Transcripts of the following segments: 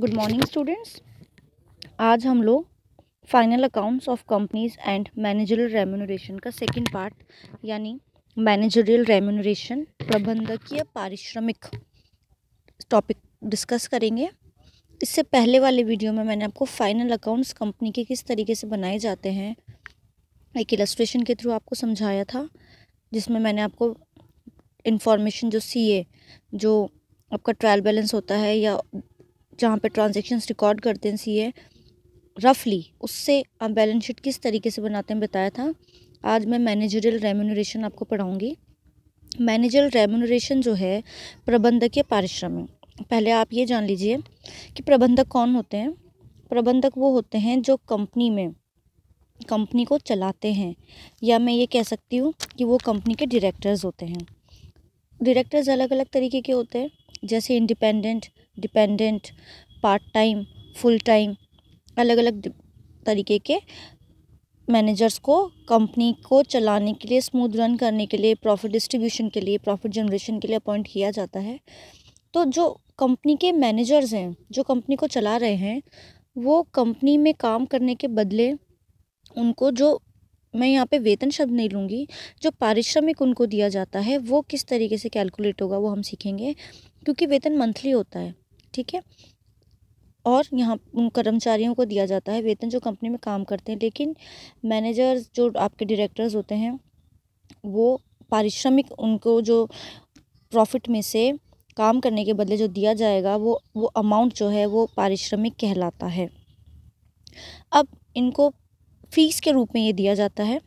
good morning students आज हम लोग final accounts of companies and managerial remuneration का सेकंड पार्ट यानी मैनेजरियल रेम्यूनरेशन प्रबंधकीय पारिश्रमिक टॉपिक डिस्कस करेंगे इससे पहले वाले वीडियो में मैंने आपको फाइनल अकाउंट्स कंपनी के किस तरीके से बनाए जाते हैं एक इलस्ट्रेशन के थ्रू आपको समझाया था जिसमें मैंने आपको इन्फॉर्मेशन जो सी जो आपका ट्रायल बैलेंस होता है या जहाँ पे ट्रांजेक्शन्स रिकॉर्ड करते हैं सी रफली उससे आप बैलेंस शीट किस तरीके से बनाते हैं बताया था आज मैं मैनेजरियल रेमोनोरेशन आपको पढ़ाऊँगी मैनेजरल रेमोनोरेशन जो है प्रबंधकीय पारिश्रमिक पहले आप ये जान लीजिए कि प्रबंधक कौन होते हैं प्रबंधक वो होते हैं जो कंपनी में कंपनी को चलाते हैं या मैं ये कह सकती हूँ कि वो कंपनी के डायरेक्टर्स होते हैं डायरेक्टर्स अलग अलग तरीके के होते हैं जैसे independent dependent part time full time अलग अलग तरीके के मैनेजर्स को कंपनी को चलाने के लिए स्मूथ रन करने के लिए प्रॉफिट डिस्ट्रीब्यूशन के लिए प्रॉफिट जनरेशन के लिए अपॉइंट किया जाता है तो जो कंपनी के मैनेजर्स हैं जो कंपनी को चला रहे हैं वो कंपनी में काम करने के बदले उनको जो मैं यहाँ पे वेतन शब्द नहीं लूँगी जो पारिश्रमिक उनको दिया जाता है वो किस तरीके से कैलकुलेट होगा वो हम सीखेंगे क्योंकि वेतन मंथली होता है ठीक है और यहाँ कर्मचारियों को दिया जाता है वेतन जो कंपनी में काम करते हैं लेकिन मैनेजर्स जो आपके डायरेक्टर्स होते हैं वो पारिश्रमिक उनको जो प्रॉफिट में से काम करने के बदले जो दिया जाएगा वो वो अमाउंट जो है वो पारिश्रमिक कहलाता है अब इनको फ़ीस के रूप में ये दिया जाता है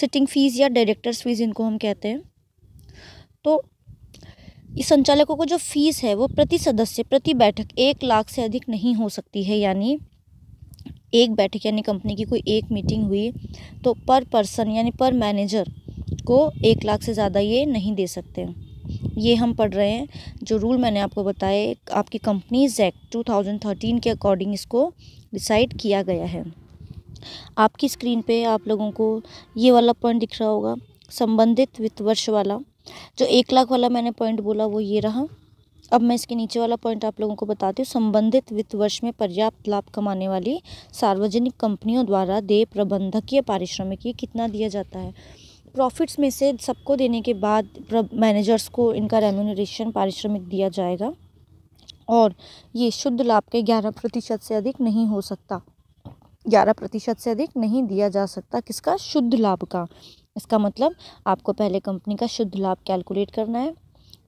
सिटिंग फ़ीस या डायरेक्टर्स फ़ीस इनको हम कहते हैं तो इस संचालकों को जो फीस है वो प्रति सदस्य प्रति बैठक एक लाख से अधिक नहीं हो सकती है यानी एक बैठक यानी कंपनी की कोई एक मीटिंग हुई तो पर पर्सन यानी पर मैनेजर को एक लाख से ज़्यादा ये नहीं दे सकते ये हम पढ़ रहे हैं जो रूल मैंने आपको बताए आपकी कंपनीज एक्ट 2013 के अकॉर्डिंग इसको डिसाइड किया गया है आपकी स्क्रीन पे आप लोगों को ये वाला पॉइंट दिख रहा होगा संबंधित वित्त वर्ष वाला जो एक लाख वाला मैंने पॉइंट बोला वो ये रहा अब मैं इसके नीचे वाला पॉइंट आप लोगों को बताती हूँ संबंधित वित्त वर्ष में पर्याप्त लाभ कमाने वाली सार्वजनिक कंपनियों द्वारा देय प्रबंधकीय पारिश्रमिक ये कितना दिया जाता है प्रॉफिट्स में से सबको देने के बाद मैनेजर्स को इनका रेम्यूनरेशन पारिश्रमिक दिया जाएगा और ये शुद्ध लाभ के ग्यारह प्रतिशत से अधिक नहीं हो सकता ग्यारह प्रतिशत से अधिक नहीं दिया जा सकता किसका शुद्ध लाभ का इसका मतलब आपको पहले कंपनी का शुद्ध लाभ कैलकुलेट करना है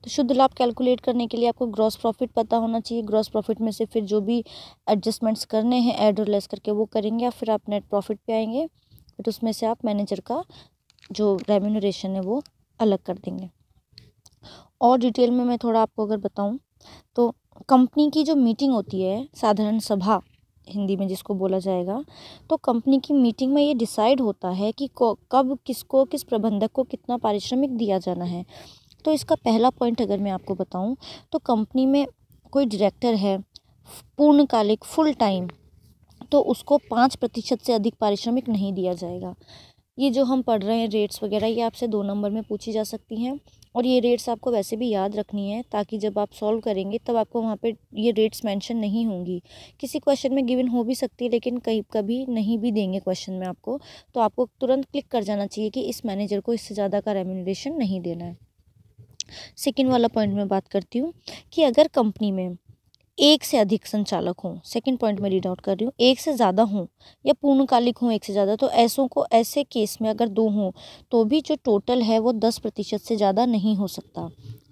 तो शुद्ध लाभ कैलकुलेट करने के लिए आपको ग्रॉस प्रॉफिट पता होना चाहिए ग्रॉस प्रॉफिट में से फिर जो भी एडजस्टमेंट्स करने हैं एड और लेस करके वो करेंगे या फिर आप नेट प्रॉफिट पे आएंगे फिर तो उसमें से आप मैनेजर का जो रेम्यूनरेशन है वो अलग कर देंगे और डिटेल में मैं थोड़ा आपको अगर बताऊँ तो कंपनी की जो मीटिंग होती है साधारण सभा हिंदी में जिसको बोला जाएगा तो कंपनी की मीटिंग में ये डिसाइड होता है कि कब किसको किस प्रबंधक को कितना पारिश्रमिक दिया जाना है तो इसका पहला पॉइंट अगर मैं आपको बताऊं तो कंपनी में कोई डायरेक्टर है पूर्णकालिक फुल टाइम तो उसको पाँच प्रतिशत से अधिक पारिश्रमिक नहीं दिया जाएगा ये जो हम पढ़ रहे हैं रेट्स वगैरह ये आपसे दो नंबर में पूछी जा सकती हैं और ये रेट्स आपको वैसे भी याद रखनी है ताकि जब आप सॉल्व करेंगे तब आपको वहाँ पे ये रेट्स मेंशन नहीं होंगी किसी क्वेश्चन में गिवन हो भी सकती है लेकिन कहीं कभी नहीं भी देंगे क्वेश्चन में आपको तो आपको तुरंत क्लिक कर जाना चाहिए कि इस मैनेजर को इससे ज़्यादा का रेम्यूनरेशन नहीं देना है सेकेंड वाला पॉइंट में बात करती हूँ कि अगर कंपनी में एक से अधिक संचालक हों सेकंड पॉइंट में रीड आउट कर रही हूँ एक से ज़्यादा हों या पूर्णकालिक हों एक से ज़्यादा तो ऐसों को ऐसे केस में अगर दो हों तो भी जो टोटल है वो दस प्रतिशत से ज़्यादा नहीं हो सकता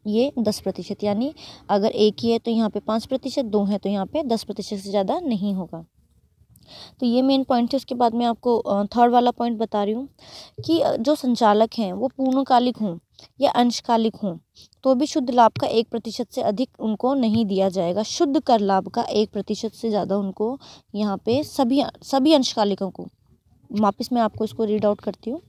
ये दस प्रतिशत यानी अगर एक ही है तो यहाँ पे पाँच प्रतिशत दो हैं तो यहाँ पे दस प्रतिशत से ज़्यादा नहीं होगा तो ये मेन पॉइंट थे उसके बाद मैं आपको थर्ड वाला पॉइंट बता रही हूँ कि जो संचालक हैं वो पूर्णकालिक हों या अंशकालिक हों तो भी शुद्ध लाभ का एक प्रतिशत से अधिक उनको नहीं दिया जाएगा शुद्ध कर लाभ का एक प्रतिशत से ज़्यादा उनको यहाँ पे सभी सभी अंशकालिकों को वापिस मैं आपको इसको रीड आउट करती हूँ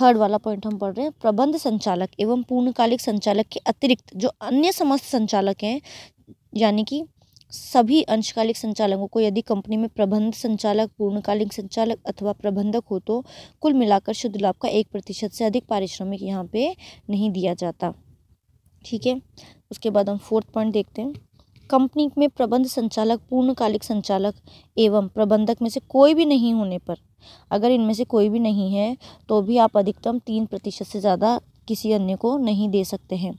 थर्ड वाला पॉइंट हम पढ़ रहे हैं प्रबंध संचालक एवं पूर्णकालिक संचालक के अतिरिक्त जो अन्य समस्त संचालक हैं यानी कि सभी अंशकालिक संचालकों को यदि कंपनी में प्रबंध संचालक पूर्णकालिक संचालक अथवा प्रबंधक हो तो कुल मिलाकर शुद्ध लाभ का एक प्रतिशत से अधिक पारिश्रमिक यहाँ पे नहीं दिया जाता ठीक है उसके बाद हम फोर्थ पॉइंट देखते हैं कंपनी में प्रबंध संचालक पूर्णकालिक संचालक एवं प्रबंधक में से कोई भी नहीं होने पर अगर इनमें से कोई भी नहीं है तो भी आप अधिकतम तीन प्रतिशत से ज़्यादा किसी अन्य को नहीं दे सकते हैं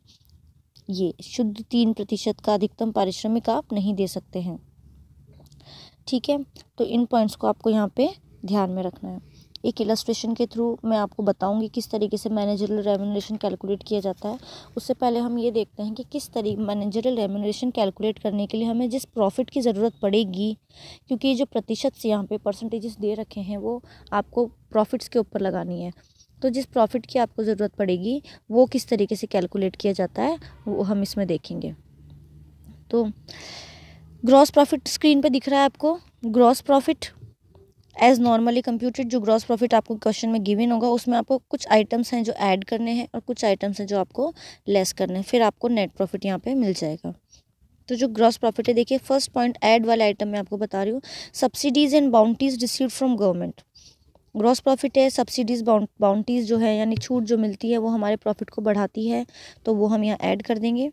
ये शुद्ध तीन प्रतिशत का अधिकतम पारिश्रमिक आप नहीं दे सकते हैं ठीक है तो इन पॉइंट्स को आपको यहाँ पे ध्यान में रखना है एक इलस्ट्रेशन के थ्रू मैं आपको बताऊंगी किस तरीके से मैनेजरल रेमुनरेशन कैलकुलेट किया जाता है उससे पहले हम ये देखते हैं कि किस तरीके मैनेजरल रेमुनरेशन कैलकुलेट करने के लिए हमें जिस प्रॉफिट की ज़रूरत पड़ेगी क्योंकि जो प्रतिशत से यहाँ पे परसेंटेजेस दे रखे हैं वो आपको प्रॉफिट्स के ऊपर लगानी है तो जिस प्रॉफिट की आपको ज़रूरत पड़ेगी वो किस तरीके से कैलकुलेट किया जाता है वो हम इसमें देखेंगे तो ग्रॉस प्रॉफिट स्क्रीन पे दिख रहा है आपको gross profit as normally computed जो ग्रॉस प्रॉफिट आपको क्वेश्चन में गिविन होगा उसमें आपको कुछ आइटम्स हैं जो ऐड करने हैं और कुछ आइटम्स हैं जो आपको लेस करने हैं फिर आपको नेट प्रॉफिट यहाँ पे मिल जाएगा तो जो ग्रॉस प्रॉफिट है देखिए फर्स्ट पॉइंट ऐड वाले आइटम में आपको बता रही हूँ subsidies and bounties receive from government gross profit है सब्सिडीज़ बाउंटीज़ जो है यानी छूट जो मिलती है वो हमारे प्रॉफिट को बढ़ाती है तो वो हम यहाँ ऐड कर देंगे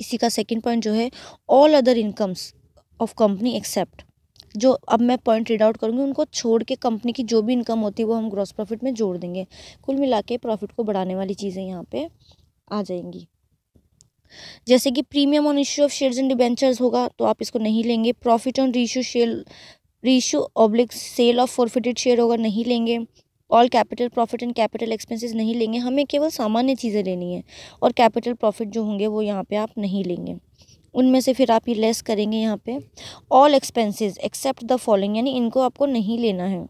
इसी का सेकंड पॉइंट जो है all other incomes of company except जो अब मैं पॉइंट रीड आउट करूँगी उनको छोड़ के कंपनी की जो भी इनकम होती है वो हम ग्रॉस प्रॉफिट में जोड़ देंगे कुल मिला के प्रॉफिट को बढ़ाने वाली चीज़ें यहाँ पे आ जाएंगी जैसे कि premium on issue of shares and debentures होगा तो आप इसको नहीं लेंगे profit on reissue share reissue oblique sale of forfeited share होगा नहीं लेंगे all capital profit and capital expenses नहीं लेंगे हमें केवल सामान्य चीज़ें लेनी है और कैपिटल प्रॉफिट जो होंगे वो यहाँ पे आप नहीं लेंगे उनमें से फिर आप ये लेस करेंगे यहाँ पे all expenses except the following यानी इनको आपको नहीं लेना है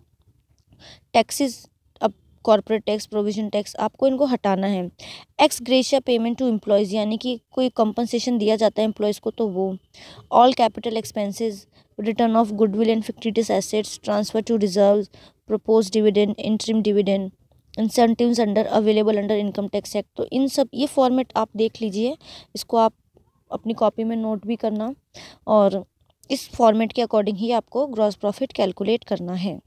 टैक्सेस अब कॉरपोरेट टैक्स प्रोविजन टैक्स आपको इनको हटाना है ex gratia payment to employees यानी कि कोई कंपनसेशन दिया जाता है एम्प्लॉयज़ को तो वो all capital expenses return of goodwill and fictitious assets transfer to reserve propose dividend interim dividend incentive under available under income tax act तो इन सब ये फॉर्मेट आप देख लीजिए इसको आप अपनी कॉपी में नोट भी करना और इस फॉर्मेट के अकॉर्डिंग ही आपको ग्रॉस प्रॉफिट कैलकुलेट करना है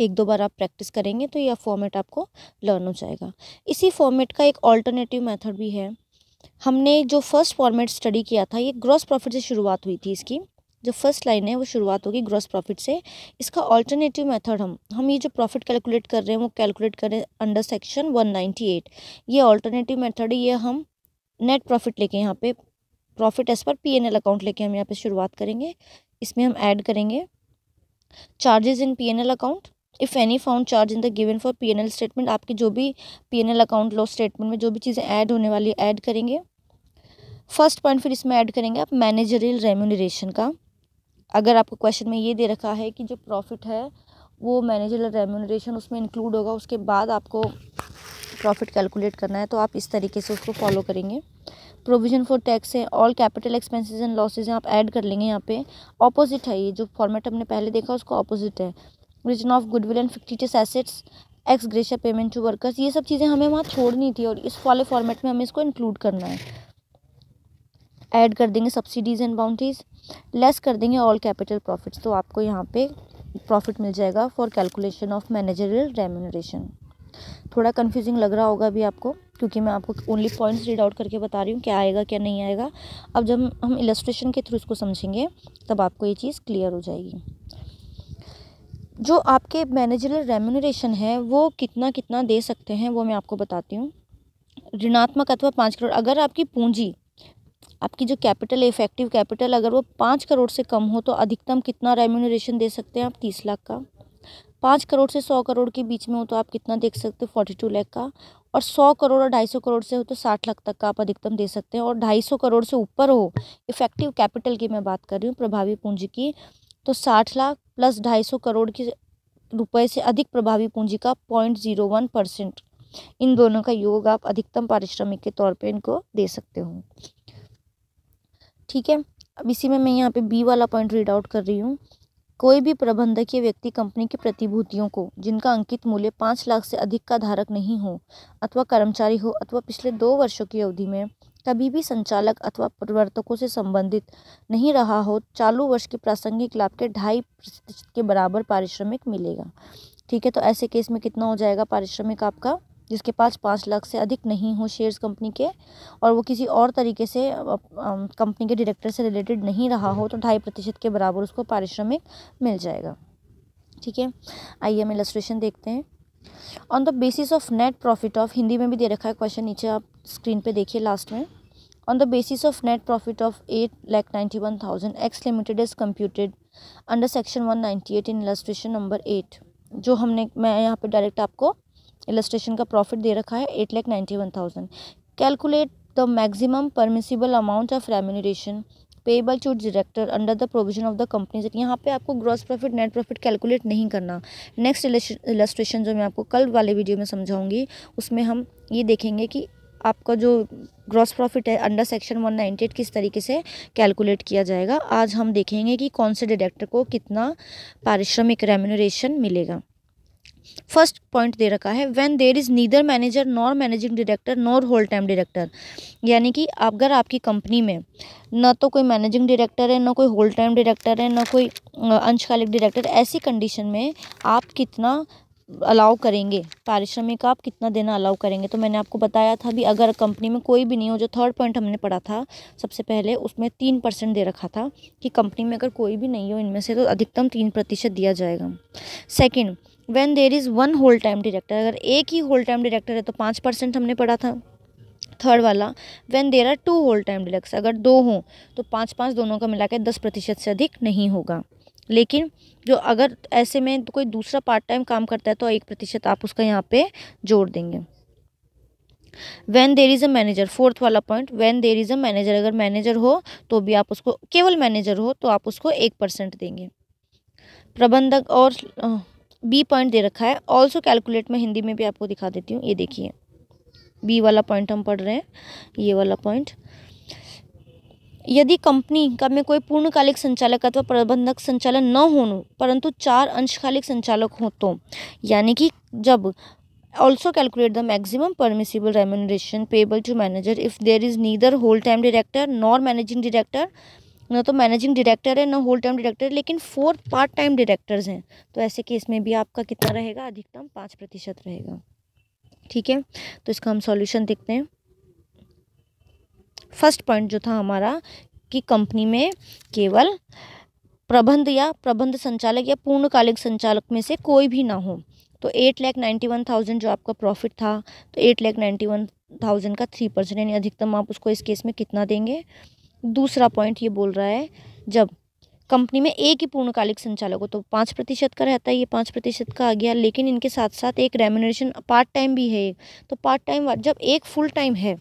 एक दो बार आप प्रैक्टिस करेंगे तो यह फॉर्मेट आपको लर्न हो जाएगा इसी फॉर्मेट का एक ऑल्टरनेटिव मेथड भी है हमने जो फर्स्ट फॉर्मेट स्टडी किया था ये ग्रॉस प्रॉफिट से शुरुआत हुई थी इसकी जो फर्स्ट लाइन है वो शुरुआत होगी ग्रॉस प्रॉफिट से इसका ऑल्टरनेटिव मेथड हम हम ये जो प्रॉफिट कैलकुलेट कर रहे हैं वो कैलकुलेट कर रहे हैं अंडर सेक्शन वन एट ये ऑल्टरनेटिव मेथड है ये हम नेट प्रॉफिट लेके यहाँ पे profit as per P N L account लेके हम यहाँ पे शुरुआत करेंगे इसमें हम ऐड करेंगे charges in P N L account if any found charge in the given for P N L statement आपके जो भी P N L account loss statement में जो भी चीज़ें ऐड होने वाली ऐड करेंगे फर्स्ट पॉइंट फिर इसमें ऐड करेंगे आप मैनेजरियल रेम्यूनरेशन का अगर आपको क्वेश्चन में ये दे रखा है कि जो प्रॉफिट है वो मैनेजर रेम्यूनरेशन उसमें इंक्लूड होगा उसके बाद आपको प्रॉफिट कैलकुलेट करना है तो आप इस तरीके से उसको फॉलो करेंगे प्रोविजन फॉर टैक्स है all capital expenses and losses हैं आप ऐड कर लेंगे यहाँ पे ऑपोजिट है ये जो फॉर्मेट हमने पहले देखा उसको ऑपोजिट है reason of goodwill and fictitious assets ex gratia payment to workers ये सब चीज़ें हमें वहाँ छोड़नी थी और इस वाले फॉर्मेट में हमें इसको इंक्लूड करना है ऐड कर देंगे सब्सिडीज़ एंड बाउंड्रीज लेस कर देंगे ऑल कैपिटल प्रॉफिट्स तो आपको यहाँ पे प्रॉफिट मिल जाएगा for calculation of managerial remuneration थोड़ा कन्फ्यूजिंग लग रहा होगा अभी आपको क्योंकि मैं आपको ओनली पॉइंट्स रीड आउट करके बता रही हूँ क्या आएगा क्या नहीं आएगा अब जब हम इलस्ट्रेशन के थ्रू इसको समझेंगे तब आपको ये चीज़ क्लियर हो जाएगी जो आपके मैनेजरल रेमोनरेशन है वो कितना कितना दे सकते हैं वो मैं आपको बताती हूँ ऋणात्मक अथवा पाँच करोड़ अगर आपकी पूंजी आपकी जो कैपिटल इफेक्टिव कैपिटल अगर वो पाँच करोड़ से कम हो तो अधिकतम कितना रेम्यूनरेशन दे सकते हैं आप तीस लाख का पाँच करोड़ से सौ करोड़ के बीच में हो तो आप कितना देख सकते हो फोर्टी टू लाख का और सौ करोड़ और ढाई सौ करोड़ से हो तो साठ लाख तक का आप अधिकतम दे सकते हैं और ढाई सौ करोड़ से ऊपर हो इफेक्टिव कैपिटल की मैं बात कर रही हूँ प्रभावी पूंजी की तो साठ लाख प्लस ढाई सौ करोड़ की रुपए से अधिक प्रभावी पूंजी का पॉइंट जीरो वन परसेंट इन दोनों का योग आप अधिकतम पारिश्रमिक के तौर पर इनको दे सकते हो ठीक है अब इसी में मैं यहाँ पे बी वाला पॉइंट रीड आउट कर रही हूँ कोई भी प्रबंधकीय व्यक्ति कंपनी की प्रतिभूतियों को जिनका अंकित मूल्य पाँच लाख से अधिक का धारक नहीं हो अथवा कर्मचारी हो अथवा पिछले दो वर्षों की अवधि में कभी भी संचालक अथवा प्रवर्तकों से संबंधित नहीं रहा हो चालू वर्ष के प्रासंगिक लाभ के ढाई प्रतिशत के बराबर पारिश्रमिक मिलेगा ठीक है तो ऐसे केस में कितना हो जाएगा पारिश्रमिक आपका जिसके पास पाँच लाख से अधिक नहीं हो शेयर्स कंपनी के और वो किसी और तरीके से कंपनी के डायरेक्टर से रिलेटेड नहीं रहा हो तो ढाई प्रतिशत के बराबर उसको पारिश्रमिक मिल जाएगा ठीक है आइए हम इलस्ट्रेशन देखते हैं on the basis of net profit of Hindi में भी दे रखा है क्वेश्चन नीचे आप स्क्रीन पर देखिए लास्ट में on the basis of net profit of eight lakh ninety one thousand X limited is computed under section one ninety eight in illustration number eight जो हमने मैं यहाँ पे डायरेक्ट आपको इलस्ट्रेशन का प्रॉफिट दे रखा है eight lakh ninety one thousand calculate the maximum permissible amount of remuneration payable to director under the provision of the companies यहाँ पे आपको gross profit net profit calculate नहीं करना नेक्स्ट इलस्ट्रेशन जो मैं आपको कल वाले वीडियो में समझाऊंगी उसमें हम ये देखेंगे कि आपका जो ग्रॉस प्रॉफिट है अंडर सेक्शन 198 किस तरीके से कैलकुलेट किया जाएगा आज हम देखेंगे कि कौन से डायरेक्टर को कितना पारिश्रमिक रेम्यूनरेशन मिलेगा फर्स्ट पॉइंट दे रखा है when there is neither manager nor managing director nor whole time director यानी कि अगर आपकी कंपनी में ना तो कोई मैनेजिंग डायरेक्टर है ना कोई होल टाइम डायरेक्टर है ना कोई अंशकालिक डायरेक्टर ऐसी कंडीशन में आप कितना अलाउ करेंगे पारिश्रमिक आप कितना देना अलाउ करेंगे तो मैंने आपको बताया था भी अगर कंपनी में कोई भी नहीं हो जो थर्ड पॉइंट हमने पढ़ा था सबसे पहले उसमें तीन परसेंट दे रखा था कि कंपनी में अगर कोई भी नहीं हो इनमें से तो अधिकतम तीन प्रतिशत दिया जाएगा second when there is one whole time director अगर एक ही होल टाइम डायरेक्टर है तो पाँच परसेंट हमने पढ़ा था थर्ड वाला when there are two whole time directors अगर दो हों तो पाँच पाँच दोनों का मिला के दस प्रतिशत से अधिक नहीं होगा लेकिन जो अगर ऐसे में तो कोई दूसरा पार्ट टाइम काम करता है तो एक प्रतिशत आप उसका यहाँ पे जोड़ देंगे when there is a manager fourth वाला point when there is a manager अगर मैनेजर हो तो भी आप उसको केवल मैनेजर हो तो आप उसको एक परसेंट देंगे प्रबंधक और बी पॉइंट दे रखा है ऑल्सो कैलकुलेट में हिंदी में भी आपको दिखा देती हूँ ये देखिए बी वाला पॉइंट हम पढ़ रहे हैं ये वाला पॉइंट यदि कंपनी का में कोई पूर्णकालिक संचालक अथवा प्रबंधक संचालन न हो परंतु चार अंशकालिक संचालक हो तो यानी कि जब also calculate the maximum permissible remuneration payable to manager if there is neither whole time director nor managing director न तो मैनेजिंग डायरेक्टर है न होल टाइम डायरेक्टर है लेकिन फोर पार्ट टाइम डायरेक्टर्स हैं तो ऐसे केस में भी आपका कितना रहेगा अधिकतम पाँच प्रतिशत रहेगा ठीक है तो इसका हम सॉल्यूशन देखते हैं फर्स्ट पॉइंट जो था हमारा कि कंपनी में केवल प्रबंध या प्रबंध संचालक या पूर्णकालिक संचालक में से कोई भी ना हो तो eight lakh ninety one thousand जो आपका प्रॉफिट था तो eight lakh ninety one thousand का थ्री परसेंट यानी अधिकतम आप उसको इस केस में कितना देंगे दूसरा पॉइंट ये बोल रहा है जब कंपनी में एक ही पूर्णकालिक संचालक हो तो पाँच प्रतिशत का रहता है ये पाँच प्रतिशत का आ गया लेकिन इनके साथ साथ एक रेमोनेशन पार्ट टाइम भी है तो पार्ट टाइम जब एक फुल टाइम है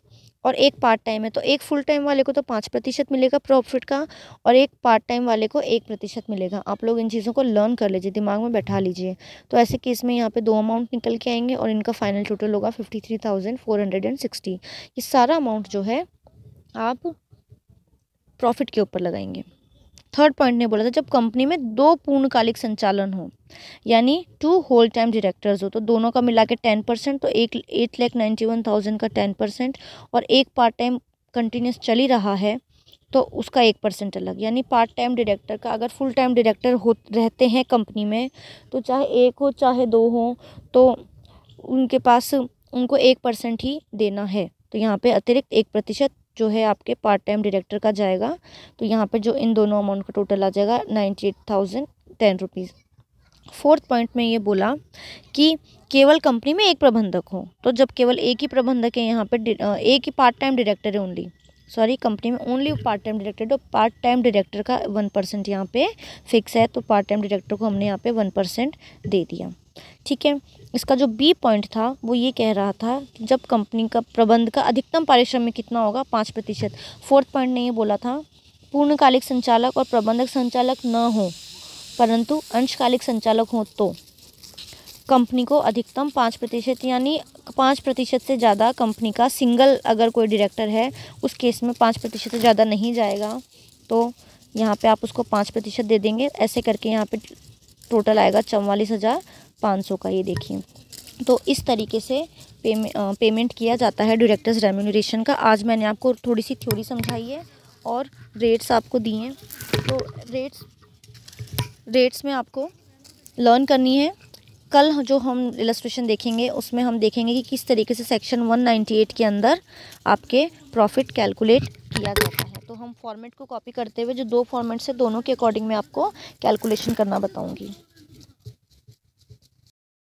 और एक पार्ट टाइम है तो एक फुल टाइम वाले को तो पाँच प्रतिशत मिलेगा प्रॉफिट का और एक पार्ट टाइम वाले को एक प्रतिशत मिलेगा आप लोग इन चीज़ों को लर्न कर लीजिए दिमाग में बैठा लीजिए तो ऐसे केस में यहाँ पे दो अमाउंट निकल के आएंगे और इनका फाइनल टोटल होगा fifty three thousand four hundred and sixty ये सारा अमाउंट जो है आप प्रॉफिट के ऊपर लगाएंगे थर्ड पॉइंट ने बोला था जब कंपनी में दो पूर्णकालिक संचालन हो यानी टू होल टाइम डायरेक्टर्स हो तो दोनों का मिला के टेन परसेंट तो एक eight lakh ninety one thousand का टेन परसेंट और एक पार्ट टाइम कंटिन्यूस चल ही रहा है तो उसका एक परसेंट अलग यानी पार्ट टाइम डायरेक्टर का अगर फुल टाइम डायरेक्टर हो रहते हैं कंपनी में तो चाहे एक हो चाहे दो हो तो उनके पास उनको एक परसेंट ही देना है तो यहाँ पे अतिरिक्त एक प्रतिशत जो है आपके पार्ट टाइम डायरेक्टर का जाएगा तो यहाँ पर जो इन दोनों अमाउंट का टोटल आ जाएगा ninety eight thousand ten rupees fourth point में ये बोला कि केवल कंपनी में एक प्रबंधक हो तो जब केवल एक ही प्रबंधक है यहाँ पर एक ही पार्ट टाइम डायरेक्टर है ओनली सॉरी कंपनी में ओनली पार्ट टाइम डायरेक्टर तो पार्ट टाइम डायरेक्टर का वन परसेंट यहाँ पे फिक्स है तो पार्ट टाइम डायरेक्टर को हमने यहाँ पे वन परसेंट दे दिया ठीक है इसका जो बी पॉइंट था वो ये कह रहा था कि जब कंपनी का प्रबंध का अधिकतम पारिश्रमिक कितना होगा पाँच प्रतिशत फोर्थ पॉइंट ने ये बोला था पूर्णकालिक संचालक और प्रबंधक संचालक न हो परंतु अंशकालिक संचालक हो तो कंपनी को अधिकतम पाँच प्रतिशत यानी पाँच प्रतिशत से ज़्यादा कंपनी का सिंगल अगर कोई डायरेक्टर है उस केस में पाँच प्रतिशत से ज़्यादा नहीं जाएगा तो यहाँ पे आप उसको पाँच प्रतिशत दे देंगे ऐसे करके यहाँ पे टोटल आएगा चवालीस हज़ार पाँच सौ का ये देखिए तो इस तरीके से पेमे, पेमेंट किया जाता है डायरेक्टर्स रेम्यूनरेशन का आज मैंने आपको थोड़ी सी थ्योरी समझाई है और रेट्स आपको दिए हैं तो रेट्स रेट्स में आपको लर्न करनी है कल जो हम इलस्ट्रेशन देखेंगे उसमें हम देखेंगे कि किस तरीके से सेक्शन 198 के अंदर आपके प्रॉफिट कैलकुलेट किया जाता है तो हम फॉर्मेट को कॉपी करते हुए जो दो फॉर्मेट्स हैं दोनों के अकॉर्डिंग में आपको कैलकुलेशन करना बताऊंगी